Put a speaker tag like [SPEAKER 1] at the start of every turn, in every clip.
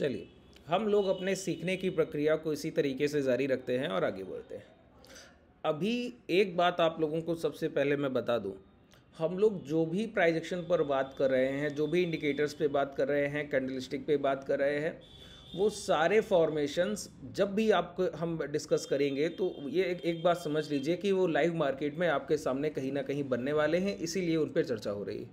[SPEAKER 1] चलिए हम लोग अपने सीखने की प्रक्रिया को इसी तरीके से जारी रखते हैं और आगे बढ़ते हैं अभी एक बात आप लोगों को सबसे पहले मैं बता दूं हम लोग जो भी प्राइजेक्शन पर बात कर रहे हैं जो भी इंडिकेटर्स पे बात कर रहे हैं कैंडलिस्टिक पे बात कर रहे हैं वो सारे फॉर्मेशंस जब भी आपको हम डिस्कस करेंगे तो ये एक, एक बात समझ लीजिए कि वो लाइव मार्केट में आपके सामने कहीं ना कहीं बनने वाले हैं इसीलिए उन पर चर्चा हो रही है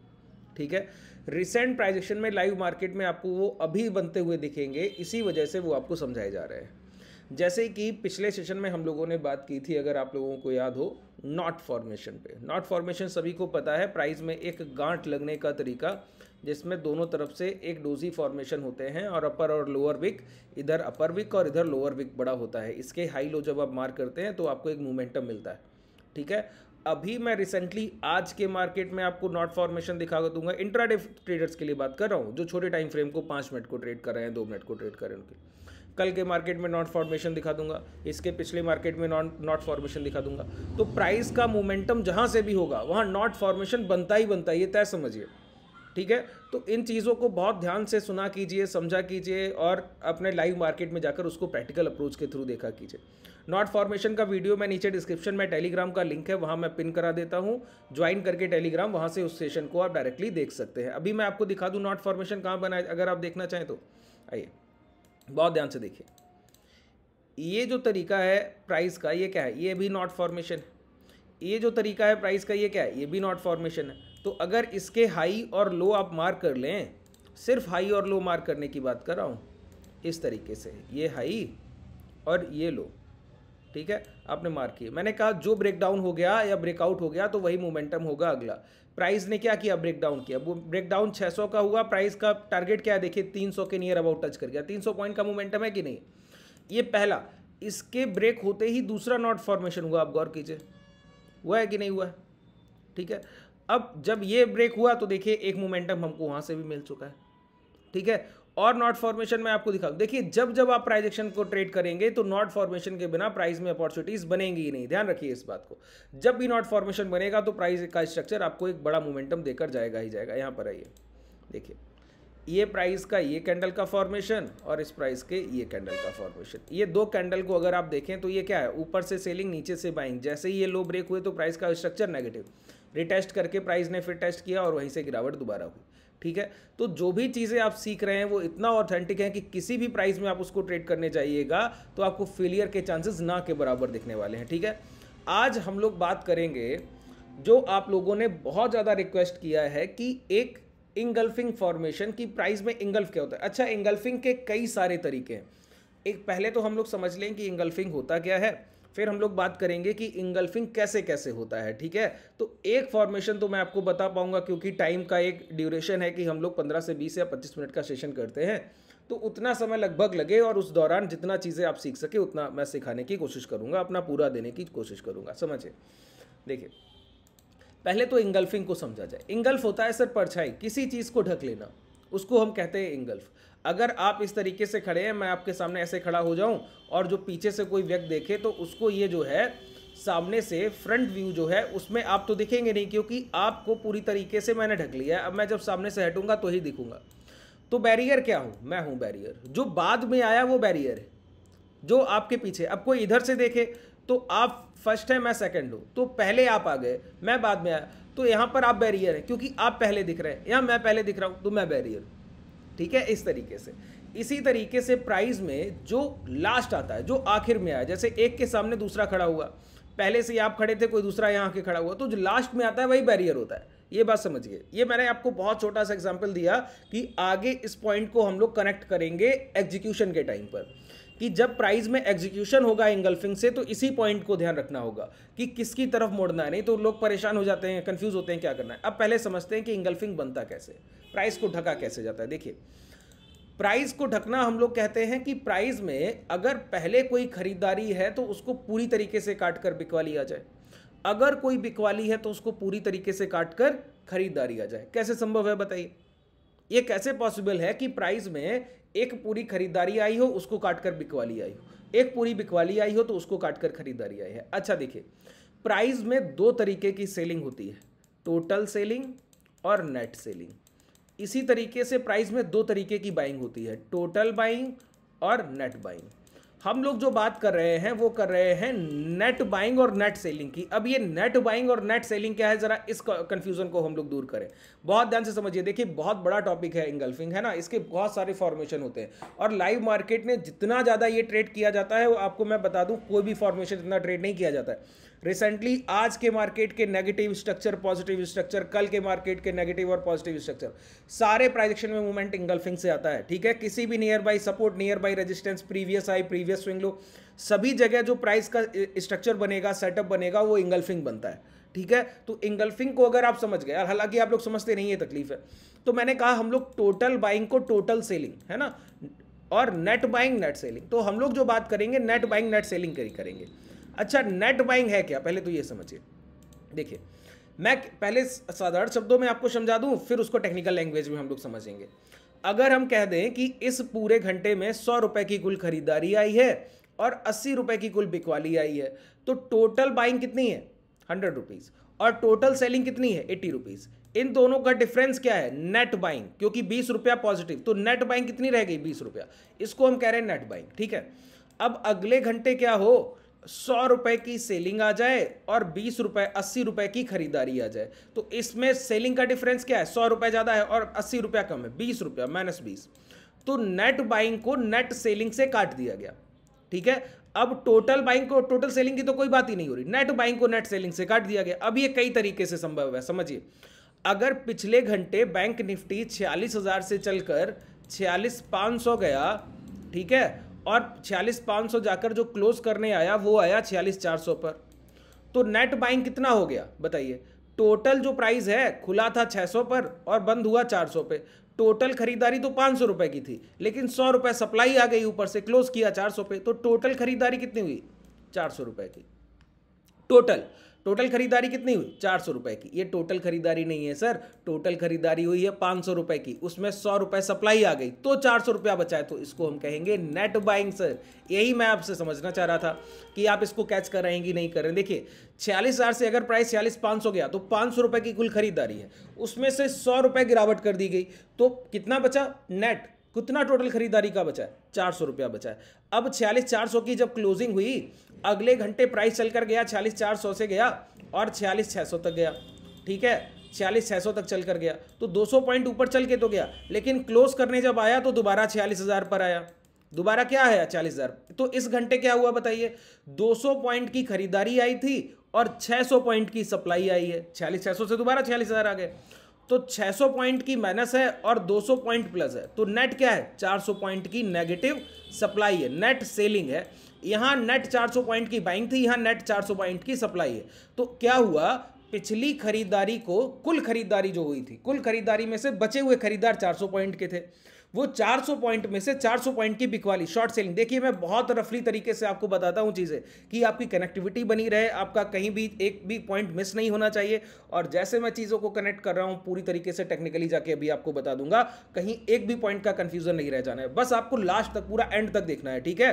[SPEAKER 1] ठीक है रिसेंट प्राइजेक्शन में लाइव मार्केट में आपको वो अभी बनते हुए दिखेंगे इसी वजह से वो आपको समझाए जा रहे हैं जैसे कि पिछले सेशन में हम लोगों ने बात की थी अगर आप लोगों को याद हो नॉट फॉर्मेशन पे नॉट फॉर्मेशन सभी को पता है प्राइस में एक गांठ लगने का तरीका जिसमें दोनों तरफ से एक डोजी फॉर्मेशन होते हैं और अपर और लोअर विक इधर अपर विक और इधर लोअर विक बड़ा होता है इसके हाई लो जब आप मार्क करते हैं तो आपको एक मोमेंटम मिलता है ठीक है अभी मैं रिसेंटली आज के मार्केट में आपको नॉट फॉर्मेशन दिखा दूंगा इंट्राडे ट्रेडर्स के लिए बात कर रहा हूँ जो छोटे टाइम फ्रेम को पाँच मिनट को ट्रेड कर रहे हैं दो मिनट को ट्रेड कर रहे हैं उनके कल के मार्केट में नॉट फॉर्मेशन दिखा दूंगा इसके पिछले मार्केट में नॉन नॉट फॉर्मेशन दिखा दूंगा तो प्राइस का मोमेंटम जहाँ से भी होगा वहाँ नॉट फॉर्मेशन बनता ही बनता है ये तय समझिए ठीक है तो इन चीज़ों को बहुत ध्यान से सुना कीजिए समझा कीजिए और अपने लाइव मार्केट में जाकर उसको प्रैक्टिकल अप्रोच के थ्रू देखा कीजिए नॉट फॉर्मेशन का वीडियो मैं नीचे डिस्क्रिप्शन में टेलीग्राम का लिंक है वहाँ मैं पिन करा देता हूँ ज्वाइन करके टेलीग्राम वहाँ से उस सेशन को आप डायरेक्टली देख सकते हैं अभी मैं आपको दिखा दूँ नॉट फॉर्मेशन कहाँ बनाए अगर आप देखना चाहें तो आइए बहुत ध्यान से देखिए ये जो तरीका है प्राइस का ये क्या है ये भी नॉट फॉर्मेशन है ये जो तरीका है प्राइस का ये क्या है ये भी नॉट फॉर्मेशन है तो अगर इसके हाई और लो आप मार्क कर लें सिर्फ हाई और लो मार्क करने की बात कर रहा हूँ इस तरीके से ये हाई और ये लो ठीक है आपने मार्क किया मैंने कहा जो ब्रेकडाउन हो गया या ब्रेकआउट हो गया तो वही मोमेंटम होगा अगला प्राइस ने क्या किया ब्रेकडाउन किया वो ब्रेकडाउन 600 का हुआ प्राइस का टारगेट क्या है देखिए 300 के नियर अबाउट टच कर गया 300 पॉइंट का मोमेंटम है कि नहीं ये पहला इसके ब्रेक होते ही दूसरा नॉट फॉर्मेशन हुआ आप गौर कीजिए हुआ है कि नहीं हुआ ठीक है अब जब ये ब्रेक हुआ तो देखिए एक मोमेंटम हमको वहां से भी मिल चुका है ठीक है और नॉट फॉर्मेशन में आपको दिखाऊं देखिए जब जब आप प्राइज एक्शन को ट्रेड करेंगे तो नॉट फॉर्मेशन के बिना प्राइस में अपॉर्चुनिटीज बनेंगी ही नहीं ध्यान रखिए इस बात को जब भी नॉट फॉर्मेशन बनेगा तो प्राइस का स्ट्रक्चर आपको एक बड़ा मोमेंटम देकर जाएगा ही जाएगा यहाँ पर आइए देखिए ये प्राइस का ये कैंडल का फॉर्मेशन और इस प्राइस के ये कैंडल का फॉर्मेशन ये दो कैंडल को अगर आप देखें तो ये क्या है ऊपर से सेलिंग नीचे से बाइंग जैसे ही ये लो ब्रेक हुए तो प्राइस का स्ट्रक्चर नेगेटिव रिटेस्ट करके प्राइस ने फिर टेस्ट किया और वहीं से गिरावट दोबारा हुई ठीक है तो जो भी चीज़ें आप सीख रहे हैं वो इतना ऑथेंटिक है कि किसी भी प्राइस में आप उसको ट्रेड करने जाइएगा तो आपको फेलियर के चांसेस ना के बराबर दिखने वाले हैं ठीक है आज हम लोग बात करेंगे जो आप लोगों ने बहुत ज़्यादा रिक्वेस्ट किया है कि एक इंगल्फिंग फॉर्मेशन की प्राइस में इंगल्फ क्या होता है अच्छा इंगल्फिंग के कई सारे तरीके हैं एक पहले तो हम लोग समझ लें कि इंगल्फिंग होता क्या है फिर हम लोग बात करेंगे कि इंगल्फिंग कैसे कैसे होता है ठीक है तो एक फॉर्मेशन तो मैं आपको बता पाऊंगा क्योंकि टाइम का एक ड्यूरेशन है कि हम लोग पंद्रह से बीस या पच्चीस मिनट का सेशन करते हैं तो उतना समय लगभग लगे और उस दौरान जितना चीज़ें आप सीख सके उतना मैं सिखाने की कोशिश करूँगा अपना पूरा देने की कोशिश करूँगा समझे देखिए पहले तो इंगल्फिंग को समझा जाए इंगल्फ होता है सर परछाई किसी चीज़ को ढक लेना उसको हम कहते हैं इंगल्फ अगर आप इस तरीके से खड़े हैं मैं आपके सामने ऐसे खड़ा हो जाऊं और जो पीछे से कोई व्यक्ति देखे तो उसको ये जो है सामने से फ्रंट व्यू जो है उसमें आप तो दिखेंगे नहीं क्योंकि आपको पूरी तरीके से मैंने ढक लिया है अब मैं जब सामने से हटूंगा तो ही दिखूंगा तो बैरियर क्या हूँ मैं हूँ बैरियर जो बाद में आया वो बैरियर है जो आपके पीछे अब कोई इधर से देखे तो आप फर्स्ट है मैं सेकेंड हूँ तो पहले आप आ गए मैं बाद में आया तो यहाँ पर आप बैरियर हैं क्योंकि आप पहले दिख रहे हैं यहां मैं पहले दिख रहा हूँ तो मैं बैरियर हूँ ठीक है इस तरीके से इसी तरीके से प्राइज में जो लास्ट आता है जो आखिर में आया जैसे एक के सामने दूसरा खड़ा हुआ पहले से ही आप खड़े थे कोई दूसरा यहाँ आके खड़ा हुआ तो जो लास्ट में आता है वही बैरियर होता है ये बात समझिए ये मैंने आपको बहुत छोटा सा एग्जाम्पल दिया कि आगे इस पॉइंट को हम लोग कनेक्ट करेंगे एग्जीक्यूशन के टाइम पर कि जब प्राइस में एग्जीक्यूशन होगा इंगल्फिंग से तो इसी पॉइंट को ध्यान रखना होगा कि किसकी तरफ मोड़ना है नहीं तो लोग परेशान हो जाते हैं कंफ्यूज होते हैं क्या करना है अब पहले समझते हैं कि इंगल्फिंग बनता कैसे प्राइस को ढका कैसे जाता है देखिए प्राइस को ढकना हम लोग कहते हैं कि प्राइस में अगर पहले कोई खरीदारी है तो उसको पूरी तरीके से काट कर बिकवा लिया जाए अगर कोई बिकवाली है तो उसको पूरी तरीके से काट कर खरीदारी आ जाए कैसे संभव है बताइए ये कैसे पॉसिबल है कि प्राइस में एक पूरी खरीदारी आई हो उसको काटकर बिकवाली आई हो एक पूरी बिकवाली आई हो तो उसको काटकर खरीदारी आई है अच्छा देखिए प्राइस में दो तरीके की सेलिंग होती है टोटल सेलिंग और नेट सेलिंग इसी तरीके से प्राइस में दो तरीके की बाइंग होती है टोटल बाइंग और नेट बाइंग हम लोग जो बात कर रहे हैं वो कर रहे हैं नेट बाइंग और नेट सेलिंग की अब ये नेट बाइंग और नेट सेलिंग क्या है जरा इस कंफ्यूजन को हम लोग दूर करें बहुत ध्यान से समझिए देखिए बहुत बड़ा टॉपिक है इंगल्फिंग है ना इसके बहुत सारे फॉर्मेशन होते हैं और लाइव मार्केट में जितना ज़्यादा ये ट्रेड किया जाता है वो आपको मैं बता दूं कोई भी फॉर्मेशन इतना ट्रेड नहीं किया जाता है रिसेंटली आज के मार्केट के नेगेटिव स्ट्रक्चर पॉजिटिव स्ट्रक्चर कल के मार्केट के नेगेटिव और पॉजिटिव स्ट्रक्चर सारे प्राइजेक्शन में मूवमेंट इंगल्फिंग से आता है ठीक है किसी भी near by support near by resistance previous high previous swing low सभी जगह जो प्राइस का स्ट्रक्चर बनेगा सेटअप बनेगा वो इंगल्फिंग बनता है ठीक है तो इंगल्फिंग को अगर आप समझ गए हालांकि आप लोग समझते नहीं है तकलीफ है तो मैंने कहा हम लोग टोटल बाइंग को टोटल सेलिंग है ना और नेट बाइंग नेट सेलिंग तो हम लोग जो बात करेंगे नेट बाइंग नेट सेलिंग करी करेंगे अच्छा नेट बाइंग है क्या पहले तो ये समझिए देखिए मैं पहले साधारण शब्दों में आपको समझा दूं फिर उसको टेक्निकल लैंग्वेज में हम लोग समझेंगे अगर हम कह दें कि इस पूरे घंटे में सौ रुपए की कुल खरीदारी आई है और अस्सी रुपए की कुल बिकवाली आई है तो टोटल बाइंग कितनी है हंड्रेड रुपीज़ और टोटल सेलिंग कितनी है एट्टी रुपीज़ इन दोनों का डिफरेंस क्या है नेट बाइंग क्योंकि बीस रुपया पॉजिटिव तो नेट बाइंग कितनी रह गई बीस रुपया इसको हम कह रहे हैं नेट बाइंग ठीक है अब अगले घंटे क्या हो सौ रुपए की सेलिंग आ जाए और बीस रुपए अस्सी रुपए की खरीदारी आ जाए तो इसमें सेलिंग का डिफरेंस क्या है सौ रुपए ज़्यादा है और अस्सी रुपया कम है बीस रुपया माइनस बीस तो नेट बाइंग को नेट सेलिंग से काट दिया गया ठीक है अब टोटल बाइंग को टोटल सेलिंग की तो कोई बात ही नहीं हो रही नेट बाइंग को नेट सेलिंग से काट दिया गया अब ये कई तरीके से संभव है समझिए अगर पिछले घंटे बैंक निफ्टी छियालीस हजार से चलकर छियालीस सौ गया ठीक है और छियालीस पाँच सौ जाकर जो क्लोज करने आया वो आया छियालीस चार सौ पर तो नेट बाइंग कितना हो गया बताइए टोटल जो प्राइस है खुला था सौ पर और बंद हुआ चार सौ पे टोटल खरीदारी तो पाँच सौ रुपये की थी लेकिन सौ रुपये सप्लाई आ गई ऊपर से क्लोज किया चार सौ पे तो टोटल खरीदारी कितनी हुई चार सौ रुपये की टोटल टोटल खरीदारी कितनी हुई चार सौ रुपए की ये टोटल खरीदारी नहीं है सर टोटल खरीदारी हुई है पांच सौ रुपए की उसमें सौ रुपए सप्लाई आ गई तो चार सौ रुपया बचाए तो इसको हम कहेंगे नेट बाइंग सर यही मैं आपसे समझना चाह रहा था कि आप इसको कैच कर रहे हैं कि नहीं कर रहे हैं देखिए छियालीस हज़ार से अगर प्राइस छियालीस पांच सौ गया तो पांच सौ रुपए की कुल खरीदारी है उसमें से सौ रुपए गिरावट कर दी गई तो कितना बचा नेट कितना टोटल खरीदारी का बचा है चार सौ रुपया बचा है अब छियालीस चार सौ की जब क्लोजिंग हुई अगले घंटे प्राइस चल कर गया छियालीस चार सौ से गया और छियालीस छः सौ तक गया ठीक है छियालीस छः सौ तक चल कर गया तो दो सौ पॉइंट ऊपर चल के तो गया लेकिन क्लोज करने जब आया तो दोबारा छियालीस हज़ार पर आया दोबारा क्या है चालीस हज़ार तो इस घंटे क्या हुआ बताइए सौ पॉइंट की खरीदारी आई थी और सौ पॉइंट की सप्लाई आई है छियालीस छः से दोबारा छियालीस हज़ार आ गए तो 600 पॉइंट की माइनस है और 200 पॉइंट प्लस है तो नेट क्या है 400 पॉइंट की नेगेटिव सप्लाई है नेट सेलिंग है यहां नेट 400 पॉइंट की बाइंग थी यहां नेट 400 पॉइंट की सप्लाई है तो क्या हुआ पिछली खरीदारी को कुल खरीदारी जो हुई थी कुल खरीदारी में से बचे हुए खरीदार 400 पॉइंट के थे वो 400 पॉइंट में से 400 पॉइंट की बिकवाली शॉर्ट सेलिंग देखिए मैं बहुत रफली तरीके से आपको बताता हूँ चीज़ें कि आपकी कनेक्टिविटी बनी रहे आपका कहीं भी एक भी पॉइंट मिस नहीं होना चाहिए और जैसे मैं चीज़ों को कनेक्ट कर रहा हूँ पूरी तरीके से टेक्निकली जाके अभी आपको बता दूंगा कहीं एक भी पॉइंट का कन्फ्यूजन नहीं रह जाना है बस आपको लास्ट तक पूरा एंड तक देखना है ठीक है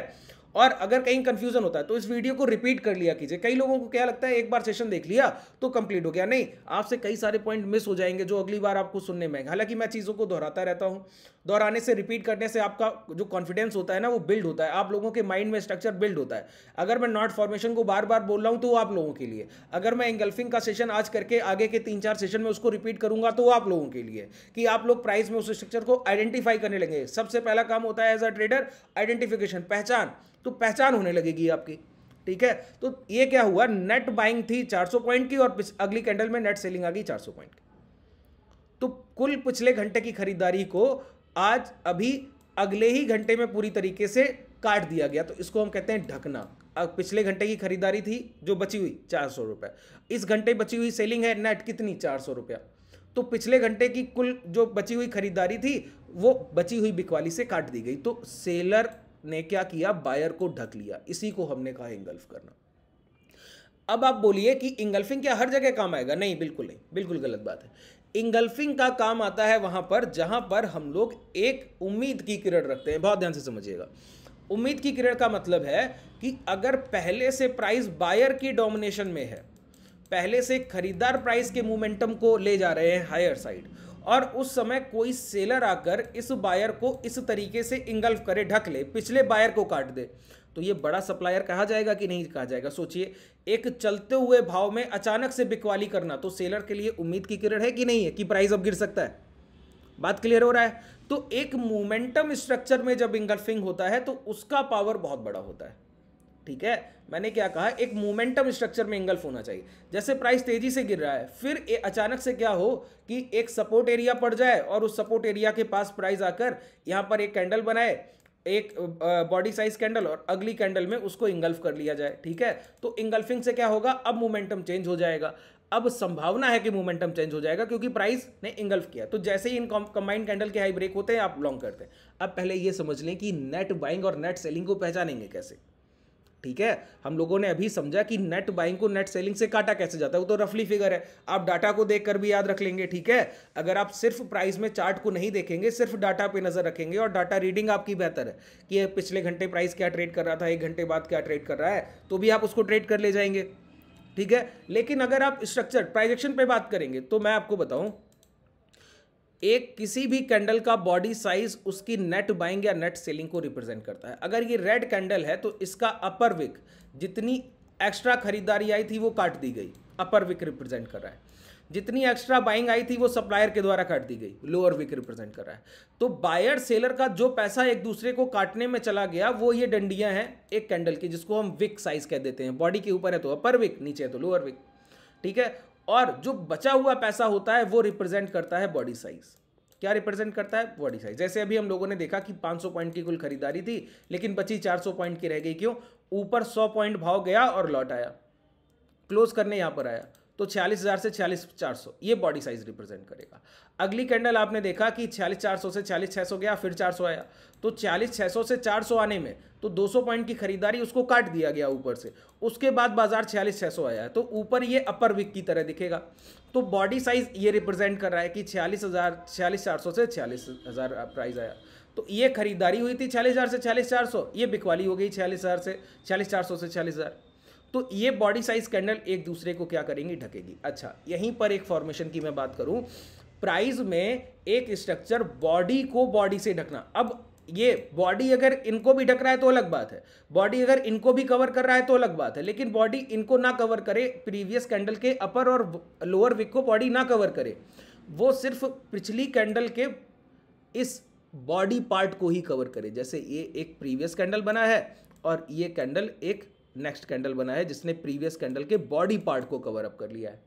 [SPEAKER 1] और अगर कहीं कंफ्यूजन होता है तो इस वीडियो को रिपीट कर लिया कीजिए कई लोगों को क्या लगता है एक बार सेशन देख लिया तो कंप्लीट हो गया नहीं आपसे कई सारे पॉइंट मिस हो जाएंगे जो अगली बार आपको सुनने में हालांकि मैं चीज़ों को दोहराता रहता हूँ दोहराने से रिपीट करने से आपका जो कॉन्फिडेंस होता है ना वो बिल्ड होता है आप लोगों के माइंड में स्ट्रक्चर बिल्ड होता है अगर मैं नॉट फॉर्मेशन को बार बार बोल रहा हूँ तो आप लोगों के लिए अगर मैं इंगल्फिंग का सेशन आज करके आगे के तीन चार सेशन में उसको रिपीट करूंगा तो आप लोगों के लिए कि आप लोग प्राइस में उस स्ट्रक्चर को आइडेंटिफाई करने लगे सबसे पहला काम होता है एज अ ट्रेडर आइडेंटिफिकेशन पहचान तो पहचान होने लगेगी आपकी ठीक है तो ये क्या हुआ नेट बाइंग थी 400 पॉइंट की और अगली कैंडल में नेट सेलिंग आ गई 400 पॉइंट की तो कुल पिछले घंटे की खरीदारी को आज अभी अगले ही घंटे में पूरी तरीके से काट दिया गया तो इसको हम कहते हैं ढकना अब पिछले घंटे की खरीदारी थी जो बची हुई चार सौ रुपये इस घंटे बची हुई सेलिंग है नेट कितनी चार सौ रुपया तो पिछले घंटे की कुल जो बची हुई खरीदारी थी वो बची हुई बिकवाली से काट दी गई तो सेलर ने क्या किया बायर को ढक लिया इसी को हमने कहा इंगल्फ करना अब आप बोलिए कि इंगल्फिंग क्या हर जगह काम आएगा नहीं बिल्कुल नहीं बिल्कुल गलत बात है इंगल्फिंग का काम आता है वहां पर जहां पर हम लोग एक उम्मीद की किरण रखते हैं बहुत ध्यान से समझिएगा उम्मीद की किरण का मतलब है कि अगर पहले से प्राइस बायर की डोमिनेशन में है पहले से खरीदार प्राइस के मोमेंटम को ले जा रहे हैं हायर साइड और उस समय कोई सेलर आकर इस बायर को इस तरीके से इंगल्फ करे ढक ले पिछले बायर को काट दे तो ये बड़ा सप्लायर कहा जाएगा कि नहीं कहा जाएगा सोचिए एक चलते हुए भाव में अचानक से बिकवाली करना तो सेलर के लिए उम्मीद की किरण है कि नहीं है कि प्राइस अब गिर सकता है बात क्लियर हो रहा है तो एक मोमेंटम स्ट्रक्चर में जब इंगल्फिंग होता है तो उसका पावर बहुत बड़ा होता है ठीक है मैंने क्या कहा एक मोमेंटम स्ट्रक्चर में इंगल्फ होना चाहिए जैसे प्राइस तेजी से गिर रहा है फिर ए, अचानक से क्या हो कि एक सपोर्ट एरिया पड़ जाए और उस सपोर्ट एरिया के पास प्राइस आकर यहां पर एक कैंडल बनाए एक बॉडी साइज कैंडल और अगली कैंडल में उसको इंगल्फ कर लिया जाए ठीक है तो इंगल्फिंग से क्या होगा अब मोमेंटम चेंज हो जाएगा अब संभावना है कि मोमेंटम चेंज हो जाएगा क्योंकि प्राइस ने इंगल्फ किया तो जैसे ही इन कंबाइंड कैंडल के हाई ब्रेक होते हैं आप लॉन्ग करते हैं अब पहले ये समझ लें कि नेट बाइंग और नेट सेलिंग को पहचानेंगे कैसे ठीक है हम लोगों ने अभी समझा कि नेट बाइंग को नेट सेलिंग से काटा कैसे जाता है वो तो रफली फिगर है आप डाटा को देख कर भी याद रख लेंगे ठीक है अगर आप सिर्फ प्राइस में चार्ट को नहीं देखेंगे सिर्फ डाटा पे नजर रखेंगे और डाटा रीडिंग आपकी बेहतर है कि पिछले घंटे प्राइस क्या ट्रेड कर रहा था एक घंटे बाद क्या ट्रेड कर रहा है तो भी आप उसको ट्रेड कर ले जाएंगे ठीक है लेकिन अगर आप स्ट्रक्चर प्राइजेक्शन पर बात करेंगे तो मैं आपको बताऊं एक किसी भी कैंडल का बॉडी साइज उसकी नेट बाइंग या नेट सेलिंग को रिप्रेजेंट करता है अगर ये रेड कैंडल है तो इसका अपर विक जितनी एक्स्ट्रा खरीदारी आई थी वो काट दी गई अपर विक रिप्रेजेंट कर रहा है जितनी एक्स्ट्रा बाइंग आई थी वो सप्लायर के द्वारा काट दी गई लोअर विक रिप्रेजेंट कर रहा है तो बायर सेलर का जो पैसा एक दूसरे को काटने में चला गया वो ये डंडियां हैं एक कैंडल की जिसको हम विक साइज कह देते हैं बॉडी के ऊपर है तो अपर विक नीचे है तो लोअर विक ठीक है और जो बचा हुआ पैसा होता है वो रिप्रेजेंट करता है बॉडी साइज क्या रिप्रेजेंट करता है बॉडी साइज जैसे अभी हम लोगों ने देखा कि 500 पॉइंट की कुल खरीदारी थी लेकिन बची 400 पॉइंट की रह गई क्यों ऊपर 100 पॉइंट भाव गया और लौट आया क्लोज करने यहां पर आया तो छियालीस हज़ार से छियालीस चार सौ ये बॉडी साइज रिप्रेजेंट करेगा अगली कैंडल आपने देखा कि छियालीस चार सौ से छियालीस सौ गया फिर चार सौ आया तो छियालीस छः सौ से चार सौ आने में तो दो सौ पॉइंट की खरीदारी उसको काट दिया गया ऊपर से उसके बाद बाजार छियालीस छः सौ आया तो ऊपर ये अपर विक की तरह दिखेगा तो बॉडी साइज ये रिप्रेजेंट कर रहा है कि छियालीस हज़ार छियालीस चार सौ से छियालीस हज़ार प्राइस आया तो ये खरीदारी हुई थी छियालीस हज़ार से छियालीस चार सौ ये बिकवाली हो गई छियालीस हज़ार से छियालीस चार सौ से छियालीस हज़ार तो ये बॉडी साइज कैंडल एक दूसरे को क्या करेंगी ढकेगी अच्छा यहीं पर एक फॉर्मेशन की मैं बात करूं प्राइज में एक स्ट्रक्चर बॉडी को बॉडी से ढकना अब ये बॉडी अगर इनको भी ढक रहा है तो अलग बात है बॉडी अगर इनको भी कवर कर रहा है तो अलग बात है लेकिन बॉडी इनको ना कवर करे प्रीवियस कैंडल के अपर और लोअर विक को बॉडी ना कवर करे वो सिर्फ पिछली कैंडल के इस बॉडी पार्ट को ही कवर करे जैसे ये एक प्रीवियस कैंडल बना है और ये कैंडल एक नेक्स्ट कैंडल बना है जिसने प्रीवियस कैंडल के बॉडी पार्ट को कवर अप कर लिया है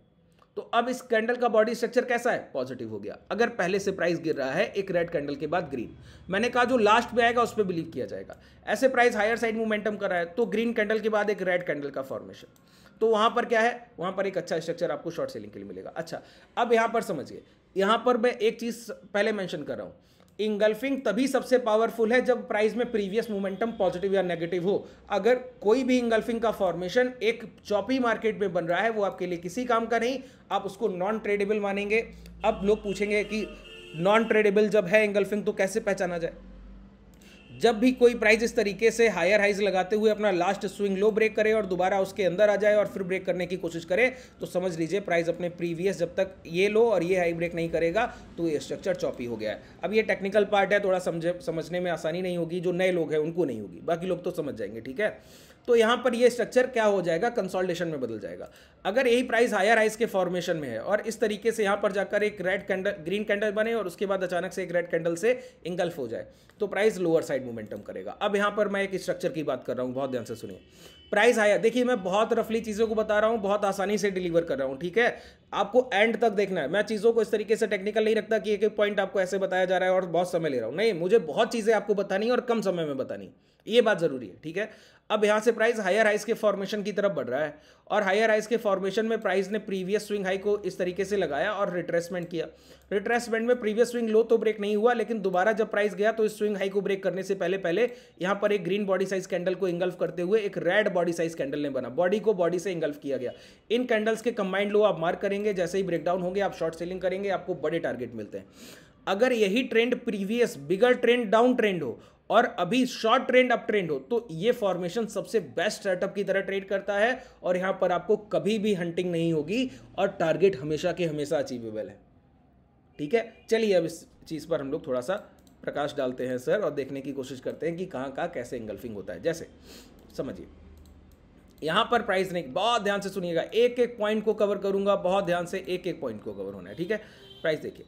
[SPEAKER 1] तो अब इस कैंडल का बॉडी स्ट्रक्चर कैसा है पॉजिटिव हो गया अगर पहले से प्राइस गिर रहा है एक रेड कैंडल के बाद ग्रीन मैंने कहा जो लास्ट में आएगा उस पर बिलीव किया जाएगा ऐसे प्राइस हायर साइड मोमेंटम कर रहा है तो ग्रीन कैंडल के बाद एक रेड कैंडल का फॉर्मेशन तो वहां पर क्या है वहां पर एक अच्छा स्ट्रक्चर आपको शॉर्ट सेलिंग के लिए मिलेगा अच्छा अब यहां पर समझिए यहां पर मैं एक चीज पहले मैंशन कर रहा हूं इंगल्फिंग तभी सबसे पावरफुल है जब प्राइस में प्रीवियस मोमेंटम पॉजिटिव या नेगेटिव हो अगर कोई भी इंगल्फिंग का फॉर्मेशन एक चौपी मार्केट में बन रहा है वो आपके लिए किसी काम का नहीं आप उसको नॉन ट्रेडेबल मानेंगे अब लोग पूछेंगे कि नॉन ट्रेडेबल जब है इंगल्फिंग तो कैसे पहचाना जाए जब भी कोई प्राइस इस तरीके से हायर हाइज लगाते हुए अपना लास्ट स्विंग लो ब्रेक करे और दोबारा उसके अंदर आ जाए और फिर ब्रेक करने की कोशिश करे तो समझ लीजिए प्राइस अपने प्रीवियस जब तक ये लो और ये हाई ब्रेक नहीं करेगा तो ये स्ट्रक्चर चौपी हो गया है अब ये टेक्निकल पार्ट है थोड़ा समझ समझने में आसानी नहीं होगी जो नए लोग हैं उनको नहीं होगी बाकी लोग तो समझ जाएंगे ठीक है तो यहाँ पर ये स्ट्रक्चर क्या हो जाएगा कंसोल्टेशन में बदल जाएगा अगर यही प्राइस हायर हाइस के फॉर्मेशन में है और इस तरीके से यहाँ पर जाकर एक रेड कैंडल ग्रीन कैंडल बने और उसके बाद अचानक से एक रेड कैंडल से इंगल्फ हो जाए तो प्राइस लोअर साइड मोमेंटम करेगा अब यहाँ पर मैं एक स्ट्रक्चर की बात कर रहा हूँ बहुत ध्यान से सुनिए प्राइस हायर देखिए मैं बहुत रफली चीज़ों को बता रहा हूँ बहुत आसानी से डिलीवर कर रहा हूँ ठीक है आपको एंड तक देखना है मैं चीज़ों को इस तरीके से टेक्निकल नहीं रखता कि एक एक पॉइंट आपको ऐसे बताया जा रहा है और बहुत समय ले रहा हूं नहीं मुझे बहुत चीज़ें आपको बतानी और कम समय में बतानी ये बात ज़रूरी है ठीक है अब यहां से प्राइस हायर हाइस के फॉर्मेशन की तरफ बढ़ रहा है और हायर हाइस के फॉर्मेशन में प्राइस ने प्रीवियस स्विंग हाई को इस तरीके से लगाया और रिट्रेसमेंट किया रिट्रेसमेंट में प्रीवियस स्विंग लो तो ब्रेक नहीं हुआ लेकिन दोबारा जब प्राइस गया तो इस स्विंग हाई को ब्रेक करने से पहले पहले यहां पर एक ग्रीन बॉडी साइज कैंडल को इंगल्फ करते हुए एक रेड बॉडी साइज कैंडल ने बना बॉडी को बॉडी से इंगल्फ किया गया इन कैंडल्स के कंबाइंड लो आप मार्क करेंगे करेंगे जैसे ही ब्रेकडाउन होंगे आप शॉर्ट सेलिंग करेंगे आपको बड़े टारगेट मिलते हैं अगर यही trend previous bigger trend down trend हो और अभी शॉर्ट ट्रेंड अप ट्रेंड हो तो ये फॉर्मेशन सबसे बेस्ट स्टार्टअप की तरह ट्रेड करता है और यहां पर आपको कभी भी हंटिंग नहीं होगी और टारगेट हमेशा के हमेशा अचीवेबल है ठीक है चलिए अब इस चीज़ पर हम लोग थोड़ा सा प्रकाश डालते हैं सर और देखने की कोशिश करते हैं कि कहां कहां कैसे इंगल्फिंग होता है जैसे समझिए यहाँ पर प्राइस नहीं बहुत ध्यान से सुनिएगा एक एक पॉइंट को कवर करूंगा बहुत ध्यान से एक एक पॉइंट को कवर होना है ठीक है प्राइस देखिए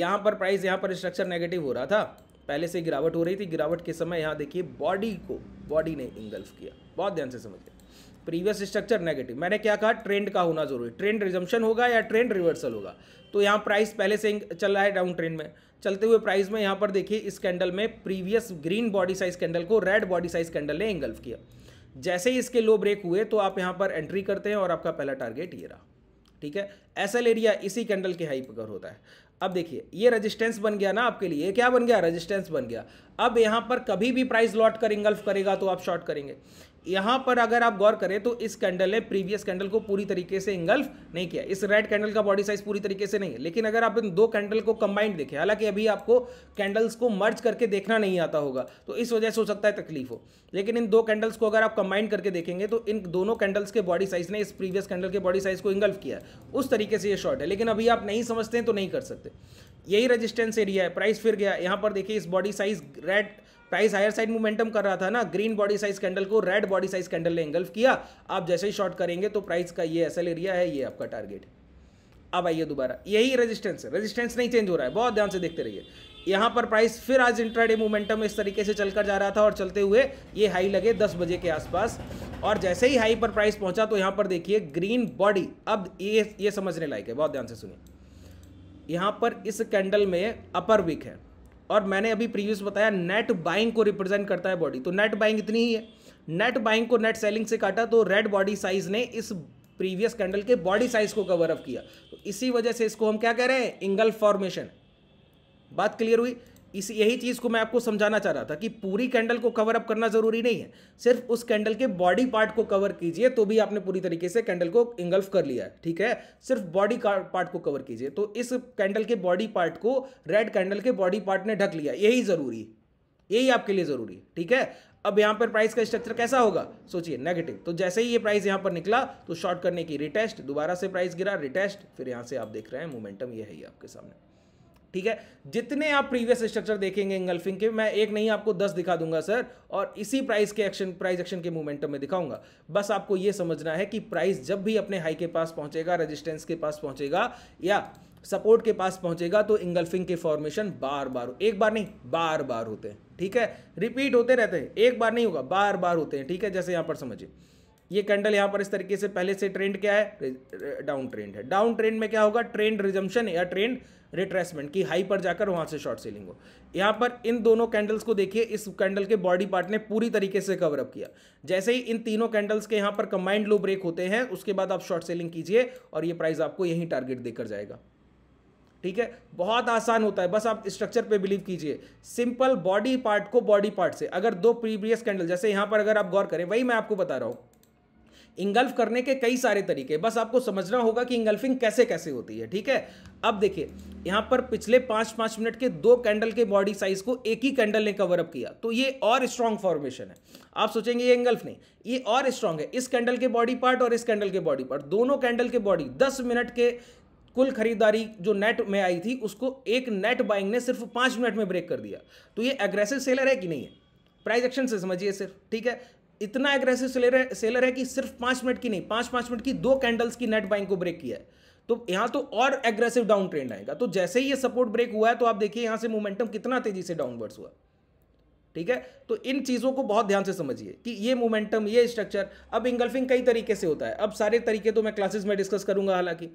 [SPEAKER 1] यहां पर प्राइस यहाँ पर स्ट्रक्चर नेगेटिव हो रहा था पहले से गिरावट हो रही थी गिरावट के समय यहां देखिए बॉडी को बॉडी ने इंगल्फ किया बहुत ध्यान से समझिए प्रीवियस स्ट्रक्चर नेगेटिव मैंने क्या कहा ट्रेंड का होना जरूरी ट्रेंड रिजम्पन होगा या ट्रेंड रिवर्सल होगा तो यहाँ प्राइस पहले से चल रहा है डाउन ट्रेंड में चलते हुए प्राइस में यहाँ पर देखिए इस कैंडल में previous green body size candle को रेड बॉडी साइज कैंडल ने इंगल्फ किया जैसे ही इसके लो ब्रेक हुए तो आप यहाँ पर एंट्री करते हैं और आपका पहला टारगेट ये रहा ठीक है एस एरिया इसी कैंडल के हाई पर होता है अब देखिए ये रेजिस्टेंस बन गया ना आपके लिए क्या बन गया रेजिस्टेंस बन गया अब यहाँ पर कभी भी प्राइस लॉट कर इंगल्फ करेगा तो आप शॉर्ट करेंगे यहां पर अगर आप गौर करें तो इस कैंडल ने प्रीवियस कैंडल को पूरी तरीके से इंगल्फ नहीं किया इस रेड कैंडल का बॉडी साइज पूरी तरीके से नहीं है लेकिन अगर आप इन दो कैंडल को कंबाइंड देखें हालांकि अभी आपको कैंडल्स को मर्ज करके देखना नहीं आता होगा तो इस वजह से हो सकता है तकलीफ हो लेकिन इन दो कैंडल्स को अगर आप कंबाइंड करके देखेंगे तो इन दोनों कैंडल्स के बॉडी साइज ने इस प्रीवियस कैंडल के बॉडी साइज को इंगल्फ किया उस तरीके से यह शॉर्ट है लेकिन अभी आप नहीं समझते हैं तो नहीं कर सकते यही रजिस्टेंस एरिया है प्राइस फिर गया यहां पर देखिए इस body size red price higher side momentum कर रहा था ना ग्रीन बॉडी साइज कैंडल को रेड बॉडी साइज कैंडल ने एंगल्फ किया आप जैसे ही शॉर्ट करेंगे तो प्राइस का ये एसल एरिया है ये आपका टारगेट है अब आइए दोबारा यही रेजिस्टेंस है रेजिस्टेंस नहीं चेंज हो रहा है बहुत ध्यान से देखते रहिए यहाँ पर प्राइस फिर आज इंट्राडे मोमेंटम इस तरीके से चलकर जा रहा था और चलते हुए ये हाई लगे दस बजे के आसपास और जैसे ही हाई पर प्राइस पहुंचा तो यहाँ पर देखिए ग्रीन बॉडी अब ये ये समझने लायक है बहुत ध्यान से सुनिए यहाँ पर इस कैंडल में अपर विक है और मैंने अभी प्रीवियस बताया नेट बाइंग को रिप्रेजेंट करता है बॉडी तो नेट बाइंग इतनी ही है नेट बाइंग को नेट सेलिंग से काटा तो रेड बॉडी साइज ने इस प्रीवियस कैंडल के बॉडी साइज को कवर अप किया तो इसी वजह से इसको हम क्या कह रहे हैं इंगल फॉर्मेशन बात क्लियर हुई इस यही चीज़ को मैं आपको समझाना चाह रहा था कि पूरी कैंडल को कवर अप करना ज़रूरी नहीं है सिर्फ उस कैंडल के बॉडी पार्ट को कवर कीजिए तो भी आपने पूरी तरीके से कैंडल को इंगल्फ कर लिया है ठीक है सिर्फ बॉडी पार्ट को कवर कीजिए तो इस कैंडल के बॉडी पार्ट को रेड कैंडल के बॉडी पार्ट ने ढक लिया यही ज़रूरी यही आपके लिए ज़रूरी ठीक है अब यहाँ पर प्राइस का स्ट्रक्चर कैसा होगा सोचिए नेगेटिव तो जैसे ही ये प्राइस यहाँ पर निकला तो शॉर्ट करने की रिटेस्ट दोबारा से प्राइस गिरा रिटेस्ट फिर यहाँ से आप देख रहे हैं मोमेंटम ये है ही आपके सामने ठीक है जितने आप प्रीवियस स्ट्रक्चर देखेंगे इंगल्फिंग के मैं एक नहीं आपको दस दिखा दूंगा सर और इसी प्राइस के एक्शन प्राइस एक्शन के मोमेंटम में दिखाऊंगा बस आपको यह समझना है कि प्राइस जब भी अपने हाई के पास पहुंचेगा रेजिस्टेंस के पास पहुंचेगा या सपोर्ट के पास पहुंचेगा तो इंगल्फिंग के फॉर्मेशन बार बार एक बार नहीं बार बार होते हैं ठीक है रिपीट होते रहते हैं एक बार नहीं होगा बार बार होते हैं ठीक है जैसे यहां पर समझिए ये कैंडल यहाँ पर इस तरीके से पहले से ट्रेंड क्या है डाउन ट्रेंड है डाउन ट्रेंड में क्या होगा ट्रेंड रिजम्पन या ट्रेंड रिट्रेसमेंट की हाई पर जाकर वहाँ से शॉर्ट सेलिंग हो यहाँ पर इन दोनों कैंडल्स को देखिए इस कैंडल के बॉडी पार्ट ने पूरी तरीके से कवर अप किया जैसे ही इन तीनों कैंडल्स के यहाँ पर कंबाइंड लो ब्रेक होते हैं उसके बाद आप शॉर्ट सेलिंग कीजिए और ये प्राइस आपको यहीं टारगेट देकर जाएगा ठीक है बहुत आसान होता है बस आप स्ट्रक्चर पे बिलीव कीजिए सिंपल बॉडी पार्ट को बॉडी पार्ट से अगर दो प्रीवियस कैंडल जैसे यहां पर अगर आप गौर करें वही मैं आपको बता रहा हूं इंगल्फ करने के कई सारे तरीके बस आपको समझना होगा कि इंगल्फिंग कैसे कैसे होती है ठीक है अब देखिए यहां पर पिछले पांच पांच मिनट के दो कैंडल के बॉडी साइज को एक ही कैंडल ने कवर अप किया तो ये और स्ट्रॉन्ग फॉर्मेशन है आप सोचेंगे ये इंगल्फ नहीं ये और स्ट्रॉन्ग है इस कैंडल के बॉडी पार्ट और इस कैंडल के बॉडी पार्ट दोनों कैंडल के बॉडी दस मिनट के कुल खरीदारी जो नेट में आई थी उसको एक नेट बाइंग ने सिर्फ पांच मिनट में ब्रेक कर दिया तो ये एग्रेसिव सेलर है कि नहीं है प्राइस एक्शन से समझिए सिर्फ ठीक है इतना एग्रेसिव सेलर है सेलर है कि सिर्फ पांच मिनट की नहीं पांच पांच मिनट की दो कैंडल्स की नेट बाइंग को ब्रेक किया है तो यहां तो और एग्रेसिव डाउन ट्रेंड आएगा तो जैसे ही ये सपोर्ट ब्रेक हुआ है तो आप देखिए यहां से मोमेंटम कितना तेजी से डाउनवर्ड्स हुआ ठीक है तो इन चीज़ों को बहुत ध्यान से समझिए कि ये मोमेंटम ये स्ट्रक्चर अब इंगल्फिंग कई तरीके से होता है अब सारे तरीके तो मैं क्लासेस में डिस्कस करूंगा हालांकि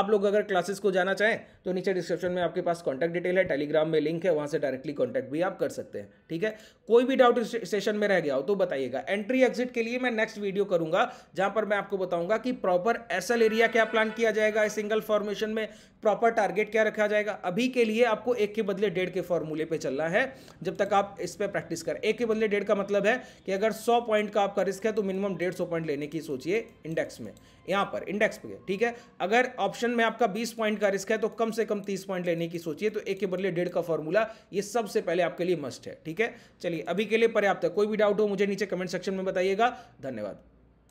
[SPEAKER 1] आप लोग अगर क्लासेस को जाना चाहें तो नीचे डिस्क्रिप्शन में आपके पास कॉन्टैक्ट डिटेल है टेलीग्राम में लिंक है वहाँ से डायरेक्टली कॉन्टैक्ट भी आप कर सकते हैं ठीक है कोई भी डाउट सेशन में रह गया हो तो बताइएगा एंट्री एग्जिट के लिए मैं नेक्स्ट वीडियो करूंगा जहाँ पर मैं आपको बताऊंगा कि प्रॉपर एसल एरिया क्या प्लान किया जाएगा सिंगल फॉर्मेशन में प्रॉपर टारगेट क्या रखा जाएगा अभी के लिए आपको एक के बदले डेढ़ के फॉर्मूले पे चलना है जब तक आप इस पर प्रैक्टिस करें एक के बदले डेढ़ का मतलब है कि अगर सौ पॉइंट का आपका रिस्क है तो मिनिमम डेढ़ सौ पॉइंट लेने की सोचिए इंडेक्स में यहाँ पर इंडेक्स पे ठीक है अगर ऑप्शन में आपका बीस पॉइंट का रिस्क है तो कम से कम तीस पॉइंट लेने की सोचिए तो एक के बदले डेढ़ का फॉर्मूला ये सबसे पहले आपके लिए मस्ट है ठीक है चलिए अभी के लिए पर्याप्त है कोई भी डाउट हो मुझे नीचे कमेंट सेक्शन में बताइएगा धन्यवाद